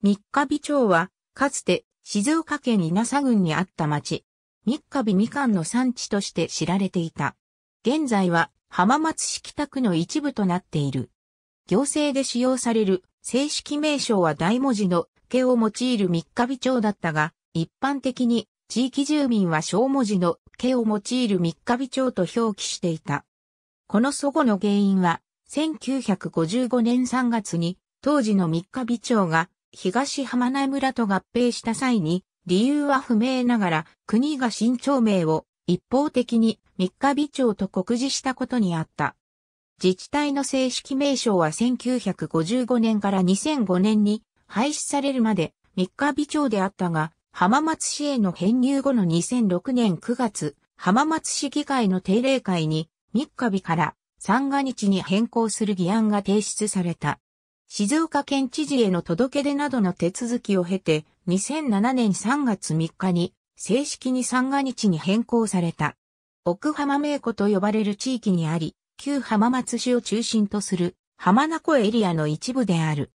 三日日町は、かつて静岡県稲佐郡にあった町。三日日みかんの産地として知られていた。現在は浜松市北区の一部となっている。行政で使用される正式名称は大文字の家を用いる三日日町だったが、一般的に地域住民は小文字の家を用いる三日日町と表記していた。この祖語の原因は、1955年3月に当時の三日日町が東浜内村と合併した際に、理由は不明ながら、国が新町名を一方的に三日美町と告示したことにあった。自治体の正式名称は1955年から2005年に廃止されるまで三日美町であったが、浜松市への編入後の2006年9月、浜松市議会の定例会に三日日から三が日に変更する議案が提出された。静岡県知事への届け出などの手続きを経て、2007年3月3日に正式に三が日に変更された。奥浜名湖と呼ばれる地域にあり、旧浜松市を中心とする浜名湖エリアの一部である。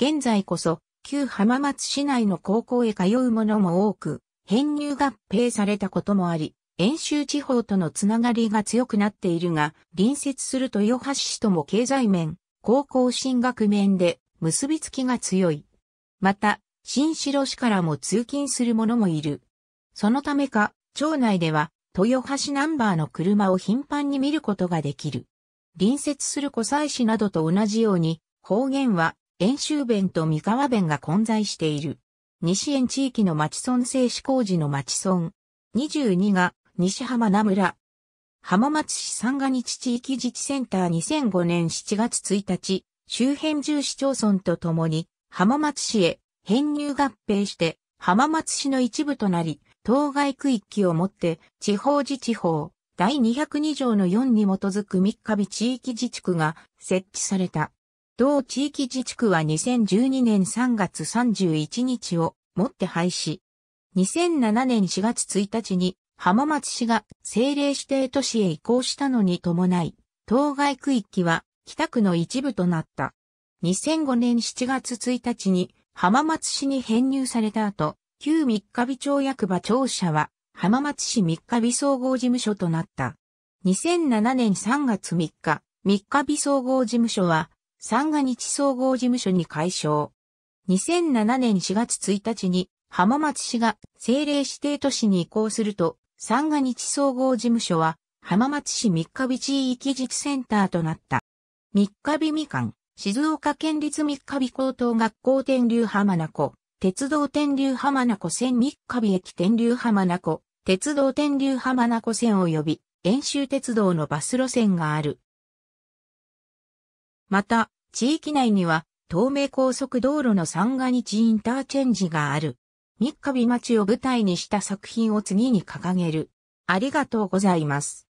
現在こそ、旧浜松市内の高校へ通う者も多く、編入合併されたこともあり、遠州地方とのつながりが強くなっているが、隣接する豊橋市とも経済面、高校進学面で結びつきが強い。また、新城市からも通勤する者もいる。そのためか、町内では、豊橋ナンバーの車を頻繁に見ることができる。隣接する湖西市などと同じように、方言は、遠州弁と三河弁が混在している。西園地域の町村製紙工事の町村。22が、西浜名村、浜松市三河日地域自治センター2005年7月1日、周辺住市町村とともに、浜松市へ編入合併して、浜松市の一部となり、当該区域をもって、地方自治法、第202条の4に基づく三日日地域自治区が設置された。同地域自治区は2012年3月31日をもって廃止。2007年4月1日に浜松市が政令指定都市へ移行したのに伴い、当該区域は北区の一部となった。2005年7月1日に浜松市に編入された後、旧三日日町役場庁舎は浜松市三日日総合事務所となった。2007年3月3日、三日日総合事務所は三ヶ日総合事務所に解消。2007年4月1日に浜松市が政令指定都市に移行すると、三が日総合事務所は、浜松市三日日地域自治センターとなった。三日日みかん、静岡県立三日日高等学校天竜浜名湖、鉄道天竜浜名湖線三日日駅天竜浜名湖、鉄道天竜浜名湖線及び、遠州鉄道のバス路線がある。また、地域内には、東名高速道路の三ヶ日インターチェンジがある。三日日町を舞台にした作品を次に掲げる。ありがとうございます。